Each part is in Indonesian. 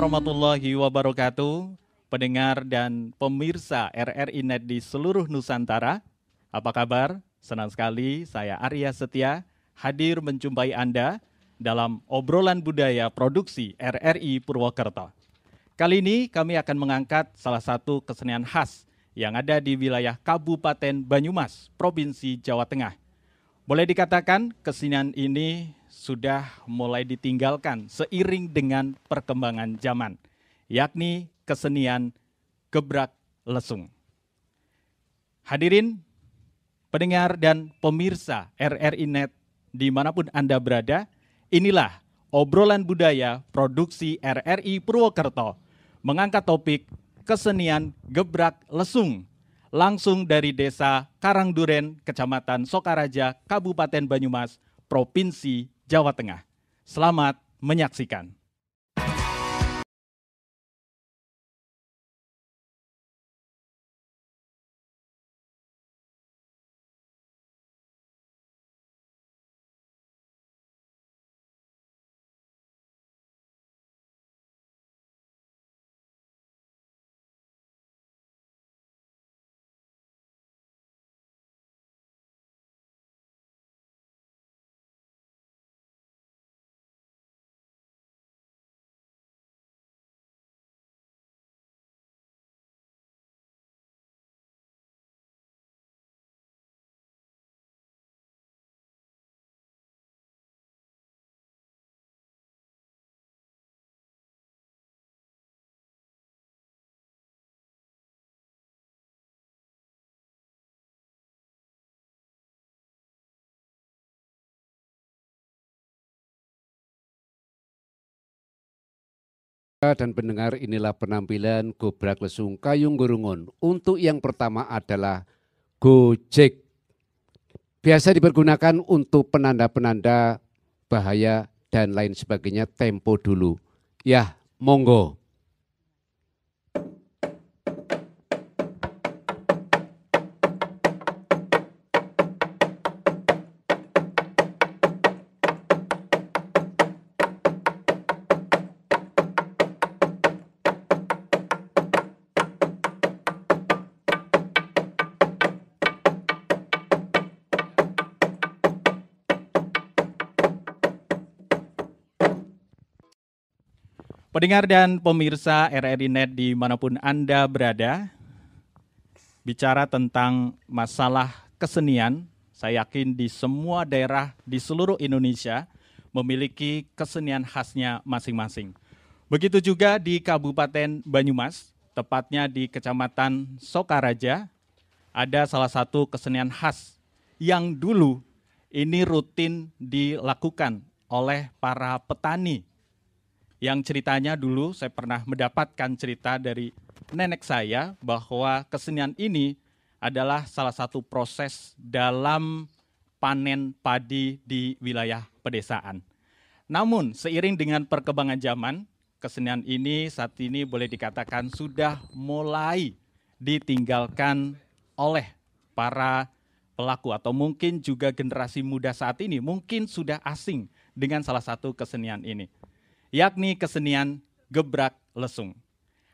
warahmatullahi wabarakatuh. Pendengar dan pemirsa RRI Net di seluruh Nusantara, apa kabar? Senang sekali saya Arya Setia hadir menjumpai Anda dalam obrolan budaya produksi RRI Purwokerto. Kali ini kami akan mengangkat salah satu kesenian khas yang ada di wilayah Kabupaten Banyumas, Provinsi Jawa Tengah. Boleh dikatakan kesenian ini sudah mulai ditinggalkan seiring dengan perkembangan zaman, yakni kesenian gebrak lesung. Hadirin, pendengar dan pemirsa RRI Net dimanapun Anda berada, inilah obrolan budaya produksi RRI Purwokerto mengangkat topik kesenian gebrak lesung langsung dari desa Karangduren, Kecamatan Sokaraja, Kabupaten Banyumas, Provinsi Jawa Tengah. Selamat menyaksikan. dan pendengar inilah penampilan Gobrak Lesung Kayung Gurungun. Untuk yang pertama adalah Gojek. Biasa dipergunakan untuk penanda-penanda bahaya dan lain sebagainya tempo dulu. Ya, monggo. Pendengar dan pemirsa RRI Net dimanapun Anda berada, bicara tentang masalah kesenian, saya yakin di semua daerah di seluruh Indonesia memiliki kesenian khasnya masing-masing. Begitu juga di Kabupaten Banyumas, tepatnya di Kecamatan Sokaraja, ada salah satu kesenian khas yang dulu ini rutin dilakukan oleh para petani yang ceritanya dulu saya pernah mendapatkan cerita dari nenek saya bahwa kesenian ini adalah salah satu proses dalam panen padi di wilayah pedesaan. Namun seiring dengan perkembangan zaman, kesenian ini saat ini boleh dikatakan sudah mulai ditinggalkan oleh para pelaku atau mungkin juga generasi muda saat ini mungkin sudah asing dengan salah satu kesenian ini yakni kesenian gebrak lesung.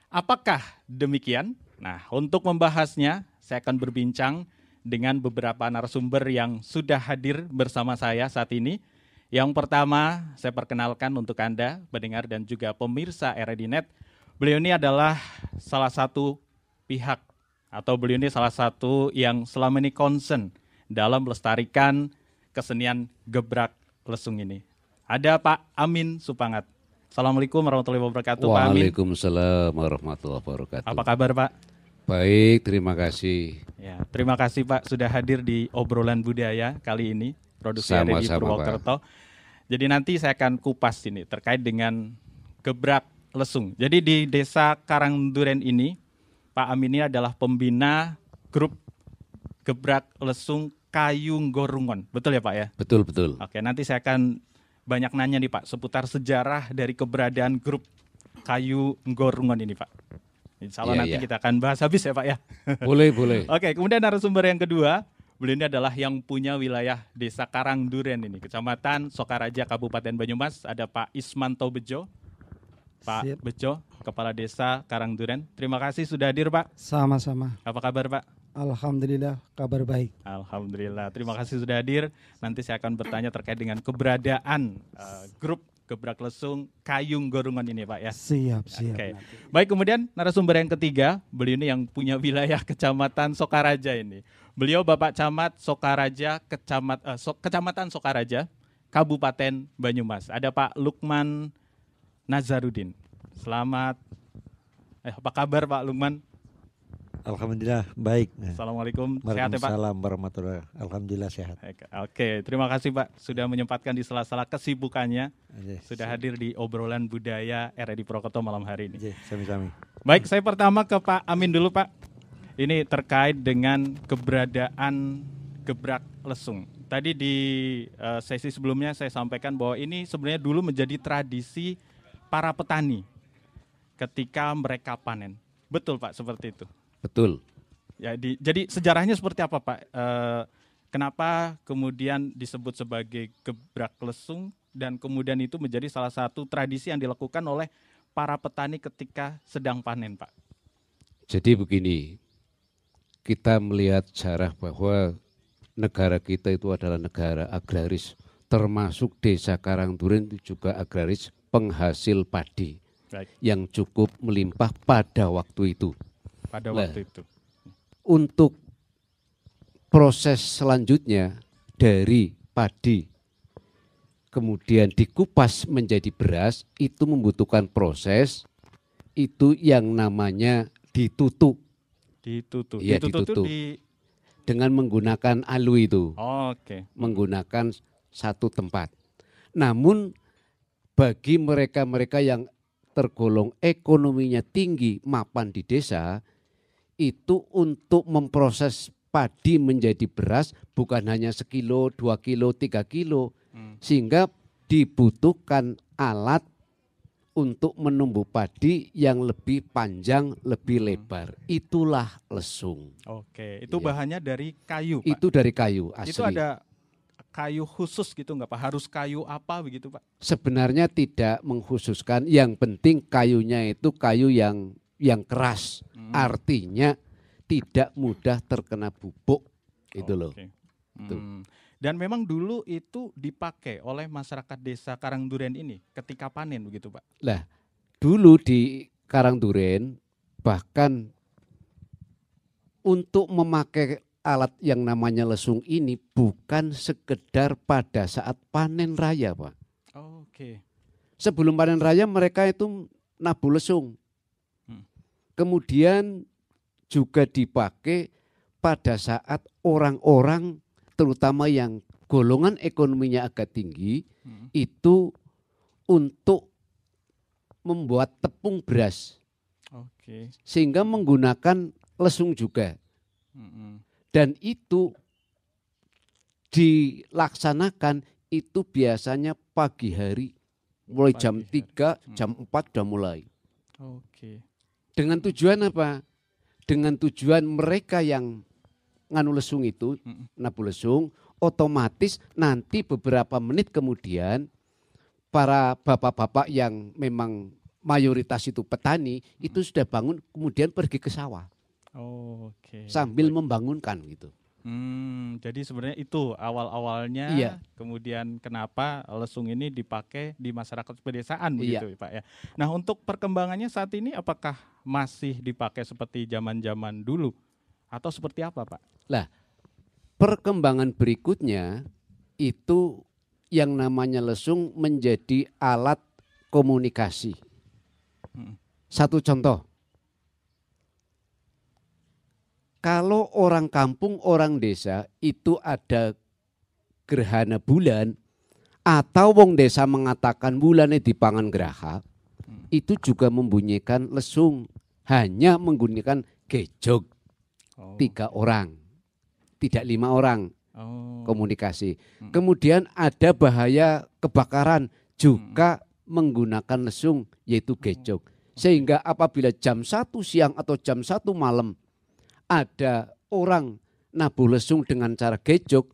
Apakah demikian? Nah, untuk membahasnya, saya akan berbincang dengan beberapa narasumber yang sudah hadir bersama saya saat ini. Yang pertama, saya perkenalkan untuk Anda, pendengar dan juga pemirsa Eredinet. Beliau ini adalah salah satu pihak atau beliau ini salah satu yang selama ini concern dalam melestarikan kesenian gebrak lesung ini. Ada Pak Amin Supangat. Assalamualaikum warahmatullahi wabarakatuh. Waalaikumsalam warahmatullahi wabarakatuh. Apa kabar Pak? Baik, terima kasih. Ya, terima kasih Pak sudah hadir di obrolan budaya kali ini produksi sama, Redi Purwokerto. Pak. Jadi nanti saya akan kupas ini terkait dengan gebrak lesung. Jadi di desa Karangduren ini Pak Amin ini adalah pembina grup gebrak lesung Kayung Gorungon. Betul ya Pak ya? Betul, betul. Oke, nanti saya akan banyak nanya nih Pak seputar sejarah dari keberadaan grup kayu gorungan ini Pak. Insya Allah yeah, nanti yeah. kita akan bahas habis ya Pak ya. Boleh, boleh. Oke, kemudian narasumber yang kedua, beliau ini adalah yang punya wilayah Desa Karang Duren ini, Kecamatan Sokaraja, Kabupaten Banyumas. Ada Pak Ismanto Bejo. Pak Sip. Bejo, Kepala Desa Karang Duren. Terima kasih sudah hadir Pak. Sama-sama. Apa kabar Pak? Alhamdulillah kabar baik. Alhamdulillah. Terima kasih sudah hadir. Nanti saya akan bertanya terkait dengan keberadaan uh, grup Gebrak Lesung Kayung Gorungan ini Pak ya. Siap, siap. Okay. Baik, kemudian narasumber yang ketiga, beliau ini yang punya wilayah Kecamatan Sokaraja ini. Beliau Bapak Camat Sokaraja Kecamat uh, so, Kecamatan Sokaraja, Kabupaten Banyumas. Ada Pak Lukman Nazarudin. Selamat eh, apa kabar Pak Lukman? Alhamdulillah baik. Assalamualaikum. Sehat ya Pak. Salam warahmatullahi Alhamdulillah sehat. Oke, terima kasih Pak sudah menyempatkan di sela-sela kesibukannya. Yes. Sudah hadir di obrolan budaya RRI Prokoto malam hari ini. Yes, sami-sami. Baik, saya pertama ke Pak Amin dulu Pak. Ini terkait dengan keberadaan gebrak lesung. Tadi di eh, sesi sebelumnya saya sampaikan bahwa ini sebenarnya dulu menjadi tradisi para petani ketika mereka panen. Betul Pak, seperti itu. Betul. Ya, di, jadi sejarahnya seperti apa Pak? E, kenapa kemudian disebut sebagai gebrak lesung dan kemudian itu menjadi salah satu tradisi yang dilakukan oleh para petani ketika sedang panen Pak? Jadi begini, kita melihat sejarah bahwa negara kita itu adalah negara agraris, termasuk desa Karangduren itu juga agraris penghasil padi yang cukup melimpah pada waktu itu pada nah, waktu itu. Untuk proses selanjutnya dari padi kemudian dikupas menjadi beras itu membutuhkan proses itu yang namanya ditutup. Ditutup. Ya, ditutup, ditutup. Di... dengan menggunakan alu itu. Oh, Oke. Okay. Menggunakan satu tempat. Namun bagi mereka-mereka yang tergolong ekonominya tinggi, mapan di desa, itu untuk memproses padi menjadi beras bukan hanya sekilo, dua kilo, tiga kilo. Hmm. Sehingga dibutuhkan alat untuk menumbuh padi yang lebih panjang, lebih hmm. lebar. Itulah lesung. Oke, itu ya. bahannya dari kayu, Pak. Itu dari kayu asli. Itu ada kayu khusus gitu enggak, Pak? Harus kayu apa begitu Pak? Sebenarnya tidak mengkhususkan, yang penting kayunya itu kayu yang yang keras. Hmm. Artinya tidak mudah terkena bubuk itu loh. Okay. Hmm. Gitu. Dan memang dulu itu dipakai oleh masyarakat desa Karangduren ini ketika panen begitu Pak. Lah, dulu di Karangduren bahkan untuk memakai alat yang namanya lesung ini bukan sekedar pada saat panen raya, Pak. Oh, Oke. Okay. Sebelum panen raya mereka itu nabu lesung kemudian juga dipakai pada saat orang-orang terutama yang golongan ekonominya agak tinggi hmm. itu untuk membuat tepung beras. Okay. Sehingga menggunakan lesung juga. Hmm. Dan itu dilaksanakan itu biasanya pagi hari mulai pagi jam hari. 3, hmm. jam 4 sudah mulai. Okay. Dengan tujuan apa? Dengan tujuan mereka yang nganu lesung itu, nabu lesung, otomatis nanti beberapa menit kemudian para bapak-bapak yang memang mayoritas itu petani itu sudah bangun kemudian pergi ke sawah. Oh, oke. Okay. Sambil membangunkan gitu. Hmm, jadi sebenarnya itu awal-awalnya, iya. kemudian kenapa lesung ini dipakai di masyarakat pedesaan iya. begitu, iya. Pak ya. Nah, untuk perkembangannya saat ini apakah masih dipakai seperti zaman-zaman dulu atau seperti apa, Pak? Lah, perkembangan berikutnya itu yang namanya lesung menjadi alat komunikasi. Hmm. Satu contoh, kalau orang kampung, orang desa itu ada gerhana bulan atau wong desa mengatakan bulannya pangan geraha, hmm. itu juga membunyikan lesung hanya menggunakan gejog oh. tiga orang, tidak lima orang oh. komunikasi. Hmm. Kemudian ada bahaya kebakaran juga hmm. menggunakan lesung yaitu oh. gejog. Sehingga apabila jam satu siang atau jam satu malam ada orang nabuh lesung dengan cara gejok,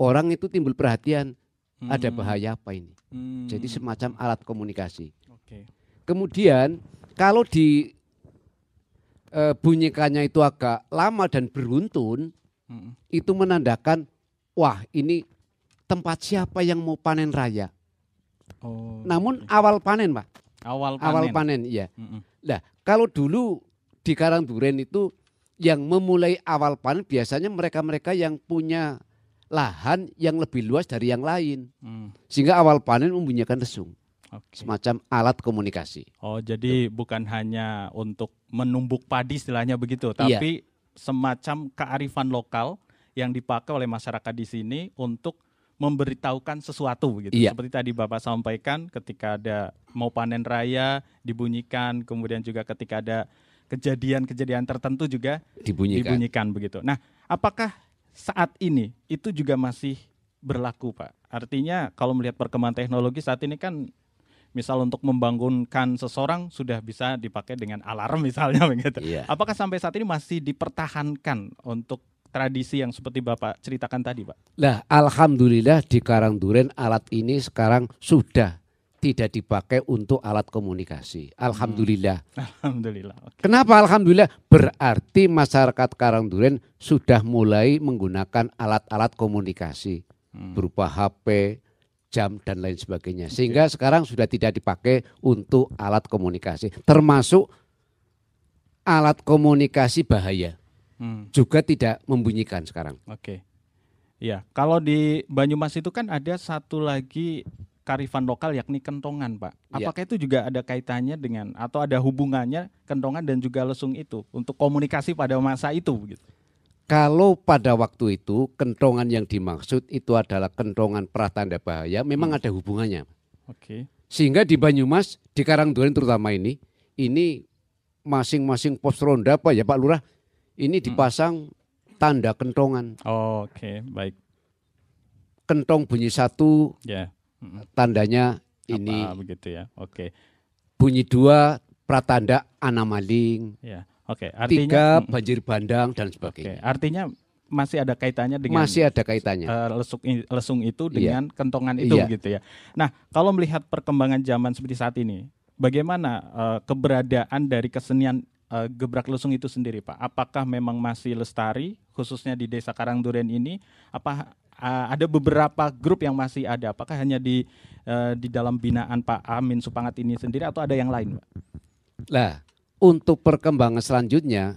orang itu timbul perhatian. Hmm. Ada bahaya apa ini? Hmm. Jadi semacam alat komunikasi. Okay. Kemudian kalau di e, bunyikannya itu agak lama dan beruntun, hmm. itu menandakan wah ini tempat siapa yang mau panen raya. Oh. Namun awal panen, Pak. Awal panen. Awal panen, iya. Hmm. Nah, kalau dulu di Karang Duren itu yang memulai awal panen biasanya mereka-mereka yang punya lahan yang lebih luas dari yang lain. Hmm. Sehingga awal panen membunyikan resung. Okay. Semacam alat komunikasi. Oh, jadi Tuh. bukan hanya untuk menumbuk padi istilahnya begitu, iya. tapi iya. semacam kearifan lokal yang dipakai oleh masyarakat di sini untuk memberitahukan sesuatu begitu. Iya. Seperti tadi Bapak sampaikan ketika ada mau panen raya dibunyikan, kemudian juga ketika ada kejadian-kejadian tertentu juga dibunyikan. dibunyikan begitu. Nah, apakah saat ini itu juga masih berlaku, Pak? Artinya kalau melihat perkembangan teknologi saat ini kan misal untuk membangunkan seseorang sudah bisa dipakai dengan alarm misalnya begitu. Yeah. Apakah sampai saat ini masih dipertahankan untuk tradisi yang seperti Bapak ceritakan tadi, Pak? Lah, alhamdulillah di Karang Duren alat ini sekarang sudah tidak dipakai untuk alat komunikasi. Alhamdulillah. Hmm. Alhamdulillah. Okay. Kenapa alhamdulillah? Berarti masyarakat Karang Duren sudah mulai menggunakan alat-alat komunikasi hmm. berupa HP, jam dan lain sebagainya. Sehingga okay. sekarang sudah tidak dipakai untuk alat komunikasi, termasuk alat komunikasi bahaya. Hmm. Juga tidak membunyikan sekarang. Oke. Okay. Ya, kalau di Banyumas itu kan ada satu lagi karifan lokal yakni kentongan, Pak. Iya. Apakah ya. itu juga ada kaitannya dengan atau ada hubungannya kentongan dan juga lesung itu untuk komunikasi pada masa itu gitu? Kalau pada waktu itu kentongan yang dimaksud itu adalah kentongan pratanda bahaya, memang hmm. ada hubungannya. Oke. Okay. Sehingga di Banyumas, di Karangduren terutama ini, ini masing-masing pos ronda Pak ya Pak Lurah, ini hmm. dipasang hmm. tanda kentongan. Oh, Oke, okay. baik. Kentong bunyi satu, yeah tandanya ini Apa, begitu ya oke bunyi dua pratanda anamaling ya oke artinya tiga banjir bandang dan sebagainya okay. artinya masih ada kaitannya dengan masih ada kaitannya uh, eh, lesung lesung itu iya. dengan yeah. kentongan itu yeah. Iya. gitu ya nah kalau melihat perkembangan zaman seperti saat ini bagaimana uh, keberadaan dari kesenian uh, gebrak lesung itu sendiri Pak? Apakah memang masih lestari khususnya di Desa Karangduren ini? Apa uh, ada beberapa grup yang masih ada. Apakah hanya di uh, di dalam binaan Pak Amin Supangat ini sendiri atau ada yang lain, Pak? Lah, untuk perkembangan selanjutnya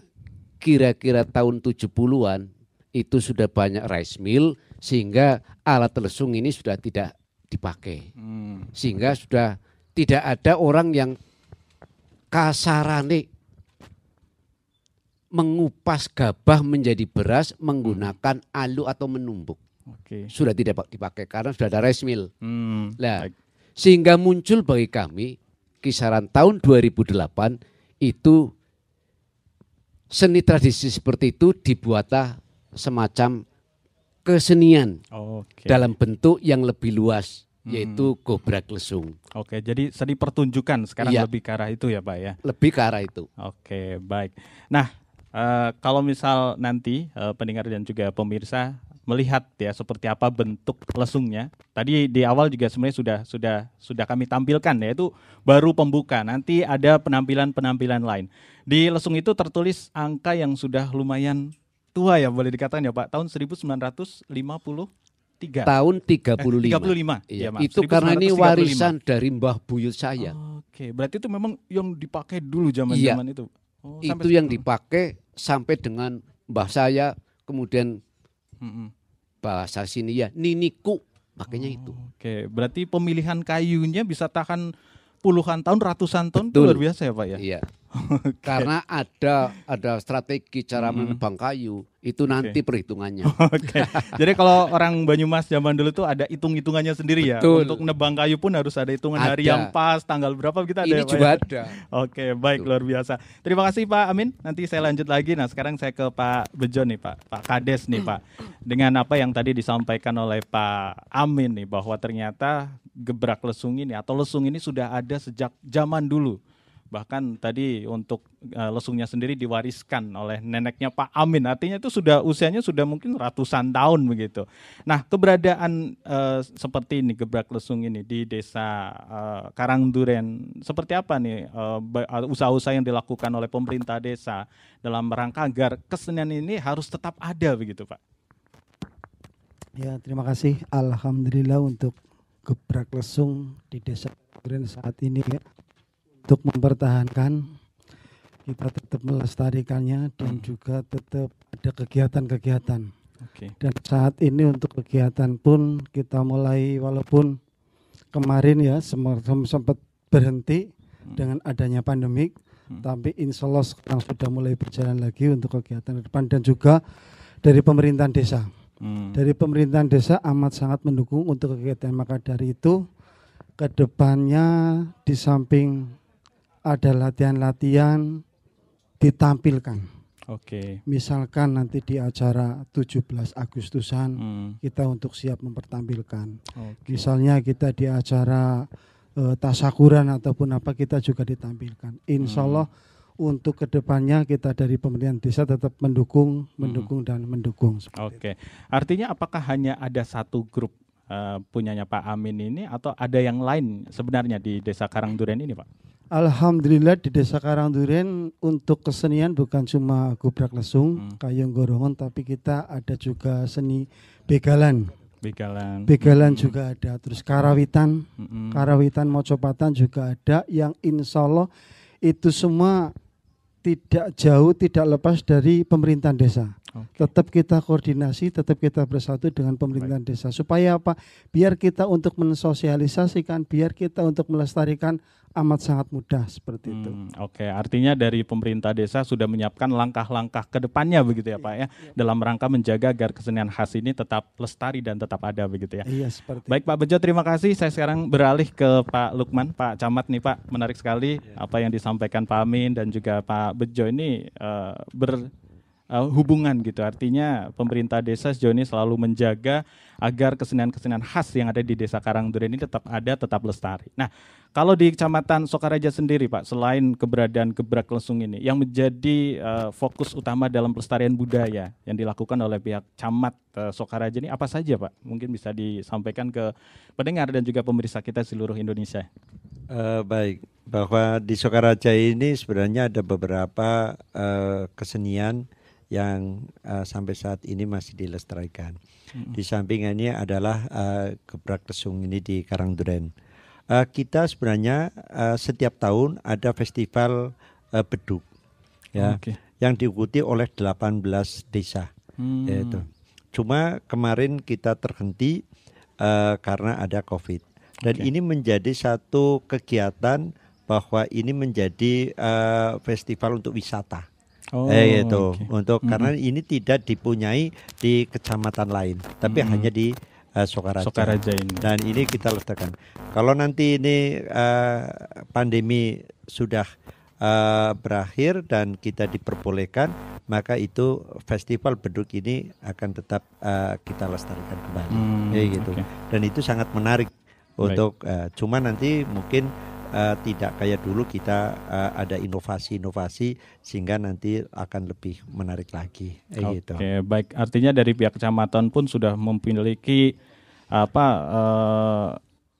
kira-kira tahun 70-an itu sudah banyak rice mill sehingga alat lesung ini sudah tidak dipakai. Hmm. Sehingga sudah tidak ada orang yang kasarane mengupas gabah menjadi beras menggunakan alu atau menumbuk. Oke. Sudah tidak dipakai karena sudah ada rice Hmm. Nah, sehingga muncul bagi kami kisaran tahun 2008 itu seni tradisi seperti itu dibuatlah semacam kesenian okay. dalam bentuk yang lebih luas hmm. yaitu hmm. gobrak lesung. Oke, jadi seni pertunjukan sekarang ya. lebih ke arah itu ya, Pak ya. Lebih ke arah itu. Oke, baik. Nah, Uh, kalau misal nanti uh, pendengar dan juga pemirsa melihat ya seperti apa bentuk lesungnya. Tadi di awal juga sebenarnya sudah sudah sudah kami tampilkan ya itu baru pembuka. Nanti ada penampilan-penampilan lain. Di lesung itu tertulis angka yang sudah lumayan tua ya boleh dikatakan ya Pak, tahun Tiga. Tahun 35. Eh, 35. Iya, ya, itu karena ini warisan dari mbah buyut saya. Oke, okay. berarti itu memang yang dipakai dulu zaman-zaman iya. itu. Oh, itu yang dipakai sampai dengan mbah saya kemudian Mm-hmm. Bahasa sini ya niniku, makanya oh, itu. Oke, okay. berarti pemilihan kayunya bisa tahan puluhan tahun, ratusan tahun Betul. itu luar biasa ya Pak ya? Iya. Okay. Karena ada ada strategi cara hmm. menebang kayu, itu nanti perhitungannya. Okay. Jadi kalau orang Banyumas zaman dulu tuh ada hitung-hitungannya sendiri ya. Betul. ya. Untuk nebang kayu pun harus ada hitungan ada. hari yang pas, tanggal berapa kita ada. Ini ya, juga ya? ada. Oke, okay, baik Betul. luar biasa. Terima kasih Pak Amin. Nanti saya lanjut lagi. Nah, sekarang saya ke Pak Bejo nih, Pak. Pak Kades nih, Pak. Dengan apa yang tadi disampaikan oleh Pak Amin nih bahwa ternyata gebrak lesung ini atau lesung ini sudah ada sejak zaman dulu bahkan tadi untuk uh, lesungnya sendiri diwariskan oleh neneknya Pak Amin artinya itu sudah usianya sudah mungkin ratusan tahun begitu nah keberadaan uh, seperti ini gebrak lesung ini di desa uh, eh, Karangduren seperti apa nih usaha usaha-usaha yang dilakukan oleh pemerintah desa dalam rangka agar kesenian ini harus tetap ada begitu Pak ya terima kasih Alhamdulillah untuk gebrak lesung di desa Karangduren saat ini ya untuk mempertahankan kita tetap melestarikannya dan hmm. juga tetap ada kegiatan-kegiatan. Okay. Dan saat ini untuk kegiatan pun kita mulai walaupun kemarin ya sempat berhenti hmm. dengan adanya pandemik, hmm. tapi insya Allah sekarang sudah mulai berjalan lagi untuk kegiatan depan dan juga dari pemerintahan desa. Hmm. Dari pemerintahan desa amat sangat mendukung untuk kegiatan maka dari itu kedepannya di samping ada latihan-latihan ditampilkan. Oke. Okay. Misalkan nanti di acara 17 Agustusan hmm. kita untuk siap mempertampilkan. Okay. Misalnya kita di acara e, tasakuran ataupun apa kita juga ditampilkan. Insya hmm. Allah untuk kedepannya kita dari pemerintah desa tetap mendukung, hmm. mendukung hmm. dan mendukung. Oke. Okay. Artinya apakah hanya ada satu grup e, punyanya Pak Amin ini atau ada yang lain sebenarnya di desa Karangduren ini, Pak? Alhamdulillah di Desa Karangduren untuk kesenian bukan cuma gubrak lesung, hmm. kayung gorongan tapi kita ada juga seni begalan. Begalan. Begalan hmm. juga ada, terus karawitan, hmm. karawitan mocopatan juga ada yang insya Allah itu semua tidak jauh, tidak lepas dari pemerintahan desa. Okay. Tetap kita koordinasi, tetap kita bersatu dengan pemerintahan Baik. desa. Supaya apa? Biar kita untuk mensosialisasikan, biar kita untuk melestarikan amat sangat mudah seperti itu. Hmm, oke, okay. artinya dari pemerintah desa sudah menyiapkan langkah-langkah ke depannya begitu ya Pak ya, iya, iya. dalam rangka menjaga agar kesenian khas ini tetap lestari dan tetap ada begitu ya. Iya, seperti Baik Pak Bejo, terima kasih. Saya sekarang beralih ke Pak Lukman, Pak Camat nih Pak. Menarik sekali iya. apa yang disampaikan Pak Amin dan juga Pak Bejo ini uh, ber uh, hubungan gitu. Artinya pemerintah desa sejauh ini selalu menjaga agar kesenian-kesenian khas yang ada di Desa Karangduren ini tetap ada, tetap lestari. Nah, kalau di Kecamatan Sokaraja sendiri, Pak, selain keberadaan gebrak lesung ini, yang menjadi uh, fokus utama dalam pelestarian budaya yang dilakukan oleh pihak camat uh, Sokaraja ini apa saja, Pak? Mungkin bisa disampaikan ke pendengar dan juga pemirsa kita seluruh Indonesia. Uh, baik, bahwa di Sokaraja ini sebenarnya ada beberapa uh, kesenian yang uh, sampai saat ini masih dilestarikan. Mm -hmm. Di sampingannya adalah uh, gebrak lesung ini di Karangduren uh, kita sebenarnya uh, setiap tahun ada festival uh, beduk ya okay. yang diikuti oleh 18 desa hmm. yaitu. Cuma kemarin kita terhenti uh, karena ada Covid. Dan okay. ini menjadi satu kegiatan bahwa ini menjadi uh, festival untuk wisata. Oh, eh, itu Okay. Untuk mm -hmm. karena ini tidak dipunyai di kecamatan lain, tapi mm -hmm. hanya di Eh, Sokaraja. Sokaraja ini. Dan ini kita letakkan. Kalau nanti ini uh, pandemi sudah uh, berakhir dan kita diperbolehkan, maka itu festival beduk ini akan tetap uh, kita lestarikan kembali. Hmm, ya gitu. Okay. Dan itu sangat menarik untuk uh, cuma nanti mungkin uh, tidak kayak dulu kita uh, ada inovasi-inovasi sehingga nanti akan lebih menarik lagi. Eh, gitu. Oke, gitu. baik. Artinya dari pihak kecamatan pun sudah memiliki apa uh,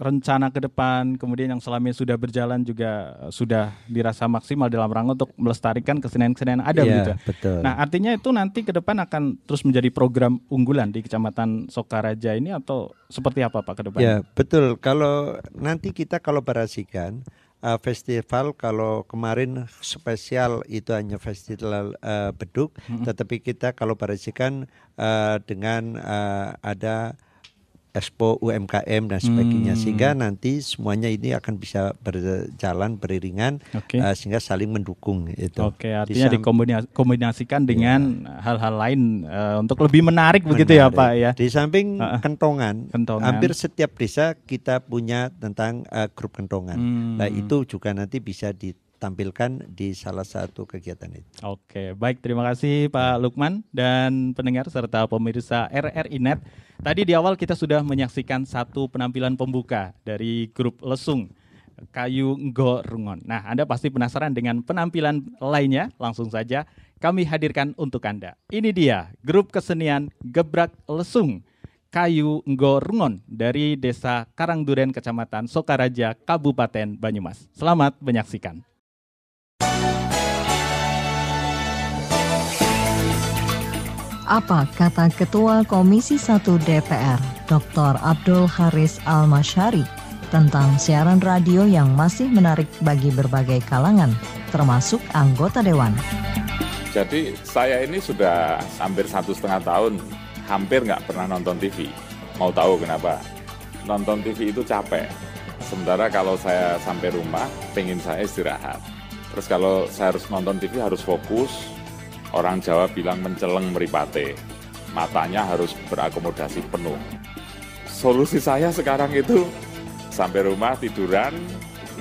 rencana ke depan, kemudian yang selama ini sudah berjalan juga eh, sudah dirasa maksimal dalam rangka untuk melestarikan kesenian-kesenian ada yeah, begitu. Betul. Nah, artinya itu nanti ke depan akan terus menjadi program unggulan di Kecamatan Sokaraja ini atau seperti apa Pak ke depan? Ya, betul. Kalau nanti kita kolaborasikan uh, festival kalau kemarin spesial itu hanya festival uh, beduk, mm -hmm. tetapi kita kolaborasikan uh, dengan uh, ada Expo UMKM dan sebagainya hmm. sehingga nanti semuanya ini akan bisa berjalan beriringan okay. uh, eh, sehingga saling mendukung itu. Oke, okay, artinya dikombinasikan iya. dengan hal-hal ya. lain uh, untuk lebih menarik, menarik begitu ya Pak ya. Di samping uh, kentongan, kentongan, hampir setiap desa kita punya tentang uh, grup kentongan. Hmm. Nah, itu juga nanti bisa di tampilkan di salah satu kegiatan itu. Oke, baik terima kasih Pak Lukman dan pendengar serta pemirsa RRI Net. Tadi di awal kita sudah menyaksikan satu penampilan pembuka dari grup Lesung Kayu Ngorungon. Nah, Anda pasti penasaran dengan penampilan lainnya, langsung saja kami hadirkan untuk Anda. Ini dia grup kesenian Gebrak Lesung Kayu Ngorungon dari Desa Karangduren, Kecamatan Sokaraja, Kabupaten Banyumas. Selamat menyaksikan. Apa kata Ketua Komisi 1 DPR, Dr. Abdul Haris Al-Mashari, tentang siaran radio yang masih menarik bagi berbagai kalangan, termasuk anggota dewan? Jadi saya ini sudah hampir satu setengah tahun, hampir nggak pernah nonton TV. Mau tahu kenapa? Nonton TV itu capek. Sementara kalau saya sampai rumah, pengen saya istirahat. Terus kalau saya harus nonton TV harus fokus, Orang Jawa bilang menceleng meripate, matanya harus berakomodasi penuh. Solusi saya sekarang itu sampai rumah tiduran,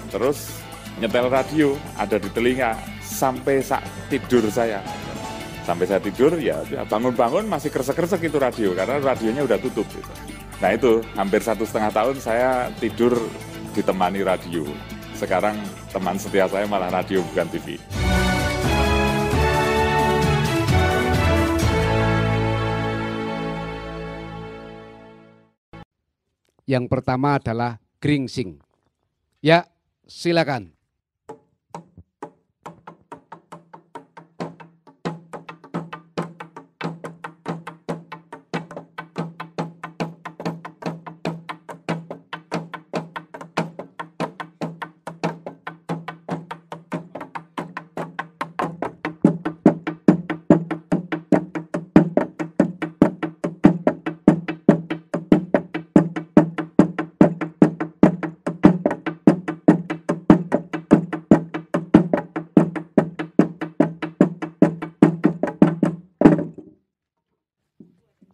terus nyetel radio ada di telinga sampai saat tidur saya. Sampai saya tidur ya, ya bangun-bangun masih kresek-kresek itu radio karena radionya udah tutup. Gitu. Nah itu hampir satu setengah tahun saya tidur ditemani radio. Sekarang teman setia saya malah radio bukan TV. Yang pertama adalah gringsing. Ya, silakan.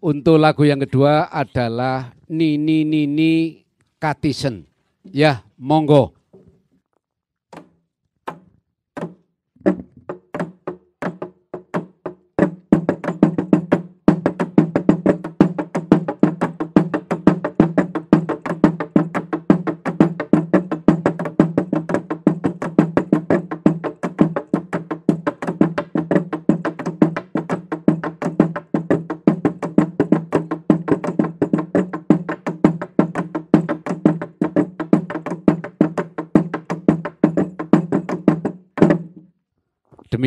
Untuk lagu yang kedua adalah Nini Nini Katisen. Ya, monggo.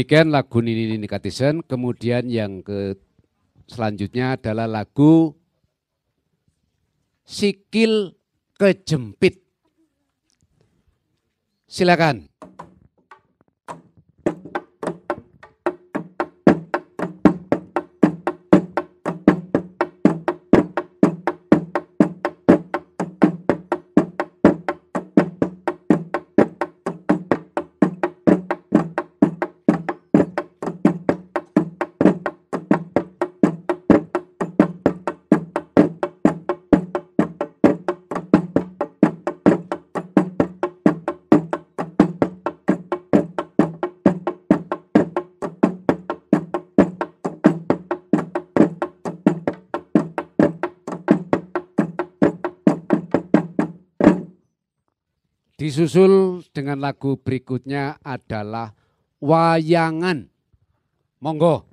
Demikian lagu Nini Nini Katisen. Kemudian yang ke selanjutnya adalah lagu Sikil Kejempit. Silakan. disusul dengan lagu berikutnya adalah Wayangan. Monggo.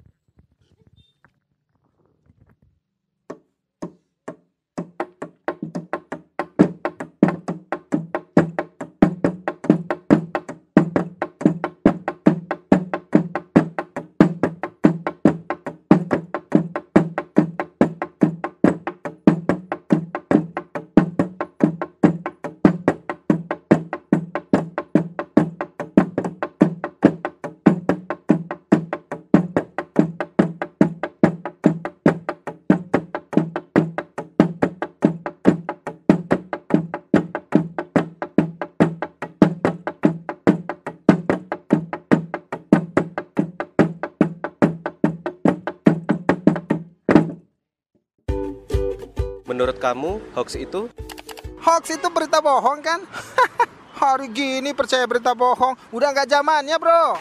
kamu hoax itu? Hoax itu berita bohong kan? Hari gini percaya berita bohong, udah nggak zamannya bro.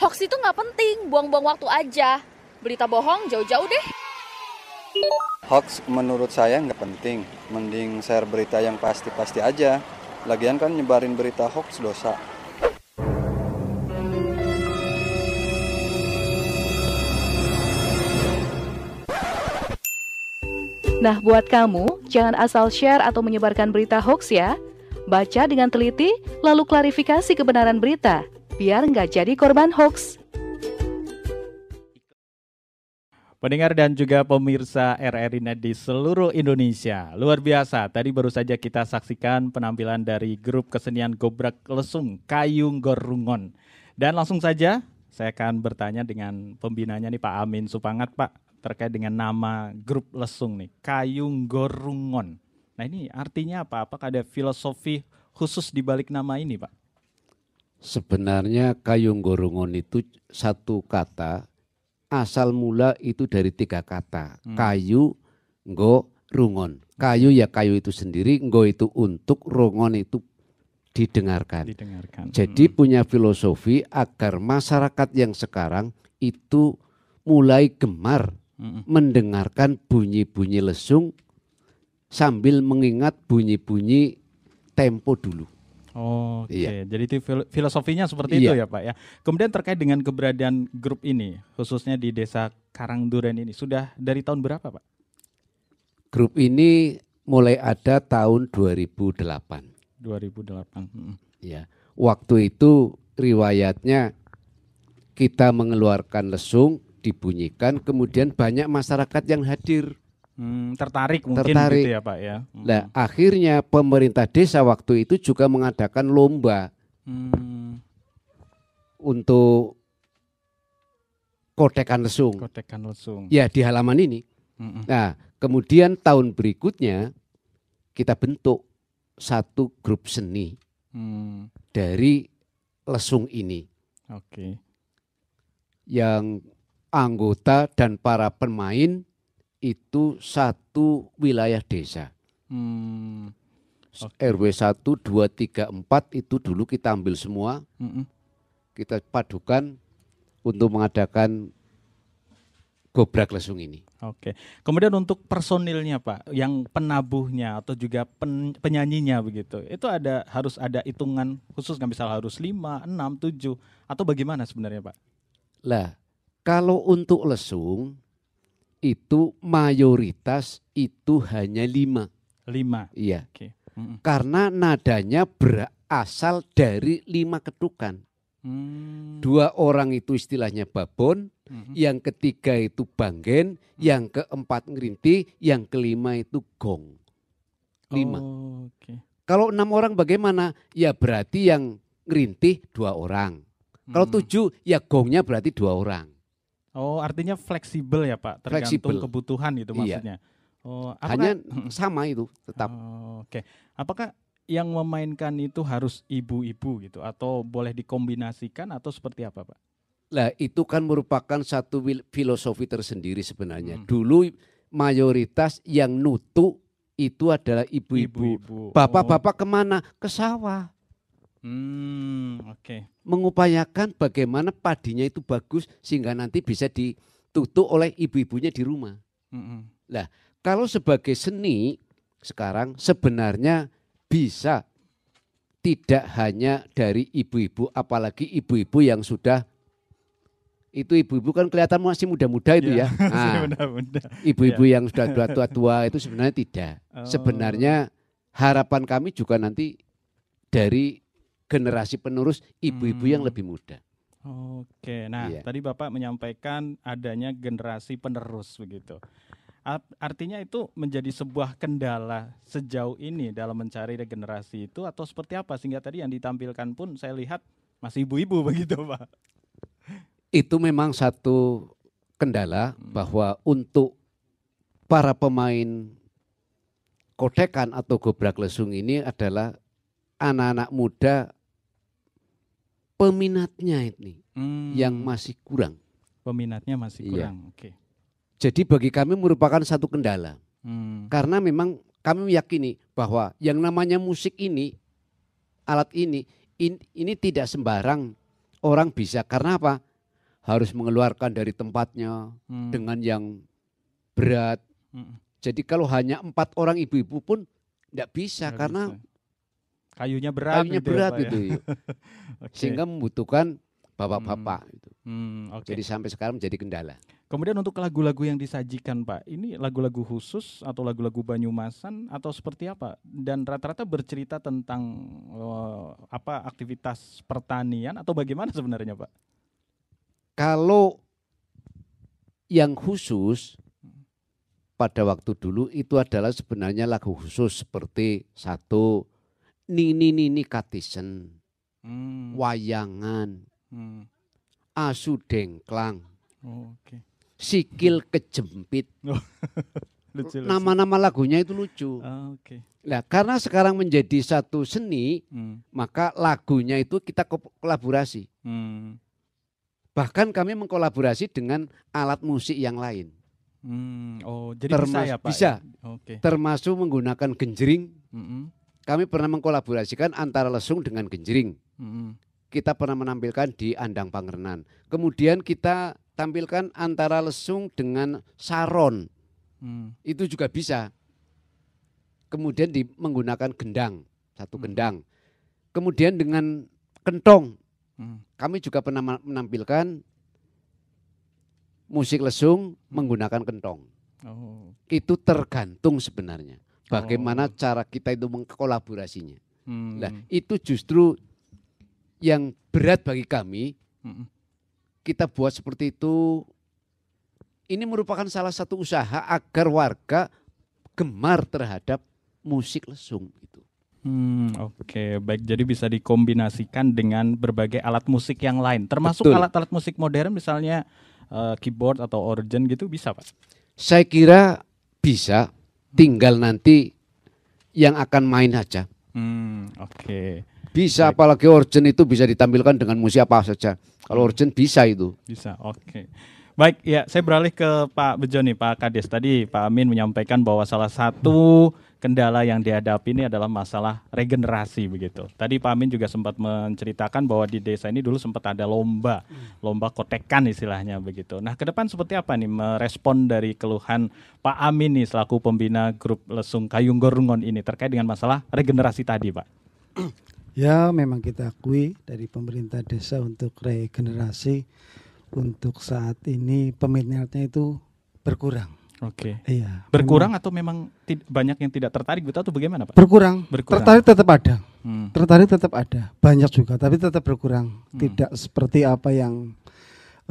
Hoax itu nggak penting, buang-buang waktu aja. Berita bohong jauh-jauh deh. Hoax menurut saya nggak penting, mending share berita yang pasti-pasti aja. Lagian kan nyebarin berita hoax dosa. Nah, buat kamu, jangan asal share atau menyebarkan berita hoax ya. Baca dengan teliti, lalu klarifikasi kebenaran berita, biar nggak jadi korban hoax. Pendengar dan juga pemirsa RRI Net di seluruh Indonesia. Luar biasa, tadi baru saja kita saksikan penampilan dari grup kesenian Gobrak Lesung, Kayung Gorungon. Dan langsung saja saya akan bertanya dengan pembinanya nih Pak Amin Supangat Pak terkait dengan nama grup lesung nih, Kayung Gorungon. Nah ini artinya apa? Apakah ada filosofi khusus di balik nama ini Pak? Sebenarnya Kayung Gorungon itu satu kata, asal mula itu dari tiga kata. Hmm. Kayu, go, rungon. Kayu ya kayu itu sendiri, go itu untuk, rungon itu didengarkan. didengarkan. Jadi hmm. punya filosofi agar masyarakat yang sekarang itu mulai gemar mendengarkan bunyi-bunyi lesung sambil mengingat bunyi-bunyi tempo dulu. Oh, Oke, iya. jadi itu filosofinya seperti iya. itu ya Pak ya. Kemudian terkait dengan keberadaan grup ini, khususnya di desa Karangduren ini, sudah dari tahun berapa Pak? Grup ini mulai ada tahun 2008. 2008. Hmm. Ya, waktu itu riwayatnya kita mengeluarkan lesung, dibunyikan kemudian banyak masyarakat yang hadir hmm, tertarik mungkin gitu tertarik. gitu ya Pak ya. Hmm. Nah, akhirnya pemerintah desa waktu itu juga mengadakan lomba hmm. untuk kotekan lesung. kotekan lesung. Ya di halaman ini. Hmm. Nah kemudian tahun berikutnya kita bentuk satu grup seni hmm. dari lesung ini. Oke. Okay. Yang anggota dan para pemain itu satu wilayah desa. Hmm. Okay. RW 1, 2, 3, 4 itu dulu kita ambil semua. Mm -mm. Kita padukan untuk mengadakan gobrak lesung ini. Oke. Okay. Kemudian untuk personilnya Pak, yang penabuhnya atau juga pen, penyanyinya begitu. Itu ada harus ada hitungan khusus nggak misal harus 5, 6, 7 atau bagaimana sebenarnya Pak? Lah, kalau untuk lesung itu mayoritas itu hanya lima. Lima. Iya. Okay. Mm -mm. Karena nadanya berasal dari lima ketukan. Hmm. Dua orang itu istilahnya babon, hmm. yang ketiga itu banggen, hmm. yang keempat ngerinti, yang kelima itu gong. Lima. Oh, okay. Kalau enam orang bagaimana? Ya berarti yang ngerinti dua orang. Hmm. Kalau tujuh ya gongnya berarti dua orang. Oh, artinya fleksibel ya Pak, tergantung fleksibel. kebutuhan itu iya. maksudnya. Iya. Oh, apakah, hanya hmm. sama itu tetap. Oh, Oke, okay. apakah yang memainkan itu harus ibu-ibu gitu atau boleh dikombinasikan atau seperti apa Pak? Lah itu kan merupakan satu filosofi tersendiri sebenarnya. Hmm. Dulu mayoritas yang nutu itu adalah ibu-ibu. Bapak-bapak oh. kemana? Ke sawah. Hmm, Okay. Mengupayakan bagaimana padinya itu bagus sehingga nanti bisa ditutup oleh ibu-ibunya di rumah. Hmm. Nah, kalau sebagai seni sekarang sebenarnya bisa tidak hanya dari ibu-ibu, apalagi ibu-ibu yang sudah itu ibu-ibu kan kelihatan masih muda-muda itu iya, ya. Nah, ibu-ibu nah, yang sudah tua-tua itu sebenarnya tidak. Oh. Sebenarnya harapan kami juga nanti dari generasi penerus ibu-ibu yang hmm. lebih muda. Oke, nah iya. tadi Bapak menyampaikan adanya generasi penerus begitu. Artinya itu menjadi sebuah kendala sejauh ini dalam mencari regenerasi itu atau seperti apa sehingga tadi yang ditampilkan pun saya lihat masih ibu-ibu begitu Pak. Itu memang satu kendala hmm. bahwa untuk para pemain kodekan atau gobrak lesung ini adalah anak-anak muda peminatnya ini hmm. yang masih kurang. Peminatnya masih iya. kurang. Iya. Oke. Jadi bagi kami merupakan satu kendala. Hmm. Karena memang kami meyakini bahwa yang namanya musik ini alat ini in, ini tidak sembarang orang bisa. Karena apa? Harus mengeluarkan dari tempatnya hmm. dengan yang berat. Hmm. Jadi kalau hanya empat orang ibu-ibu pun tidak bisa gak karena bisa Kayunya berat. Kayunya gitu ya, berat ya, gitu. Ya. okay. Sehingga membutuhkan bapak-bapak. Hmm. itu Hmm, okay. Jadi sampai sekarang menjadi kendala. Kemudian untuk lagu-lagu yang disajikan Pak, ini lagu-lagu khusus atau lagu-lagu Banyumasan atau seperti apa? Dan rata-rata bercerita tentang uh, apa aktivitas pertanian atau bagaimana sebenarnya Pak? Kalau yang khusus pada waktu dulu itu adalah sebenarnya lagu khusus seperti satu nini nini katisen, hmm. wayangan, hmm. asu dengklang, okay. sikil kejempit. Oh, Nama-nama lagunya itu lucu. okay. Nah, karena sekarang menjadi satu seni, hmm. maka lagunya itu kita kolaborasi. Hmm. Bahkan kami mengkolaborasi dengan alat musik yang lain. Hmm. Oh, jadi Termas bisa ya, Pak? Bisa. Ya? Okay. Termasuk menggunakan genjering. Mm -hmm kami pernah mengkolaborasikan antara lesung dengan genjring. Hmm. Kita pernah menampilkan di Andang Pangeran. Kemudian kita tampilkan antara lesung dengan saron. Hmm. Itu juga bisa. Kemudian di, menggunakan gendang, satu hmm. gendang. Kemudian dengan kentong. Hmm. Kami juga pernah menampilkan musik lesung hmm. menggunakan kentong. Oh. Itu tergantung sebenarnya. Bagaimana oh. cara kita itu mengkolaborasinya. Hmm. Nah, itu justru yang berat bagi kami. Hmm. Kita buat seperti itu. Ini merupakan salah satu usaha agar warga gemar terhadap musik lesung gitu. Hmm, oke, okay. baik. Jadi bisa dikombinasikan dengan berbagai alat musik yang lain, termasuk alat-alat musik modern misalnya uh, keyboard atau organ gitu bisa, Pak? Saya kira bisa, tinggal nanti yang akan main saja. Hmm, oke. Okay. Bisa Baik. apalagi Orjen itu bisa ditampilkan dengan musik apa saja. Kalau hmm. Orjen bisa itu. Bisa, oke. Okay. Baik, ya saya beralih ke Pak Bejo nih, Pak Kades. Tadi Pak Amin menyampaikan bahwa salah satu kendala yang dihadapi ini adalah masalah regenerasi begitu. Tadi Pak Amin juga sempat menceritakan bahwa di desa ini dulu sempat ada lomba, lomba kotekan istilahnya begitu. Nah, ke depan seperti apa nih merespon dari keluhan Pak Amin nih selaku pembina grup Lesung Kayung Gorungon ini terkait dengan masalah regenerasi tadi, Pak? Ya, memang kita akui dari pemerintah desa untuk regenerasi untuk saat ini peminatnya itu berkurang Oke. Okay. Iya. Berkurang memang. atau memang banyak yang tidak tertarik betul gitu atau bagaimana Pak? Berkurang. berkurang. Tertarik tetap ada. Hmm. Tertarik tetap ada. Banyak juga tapi tetap berkurang. Hmm. Tidak seperti apa yang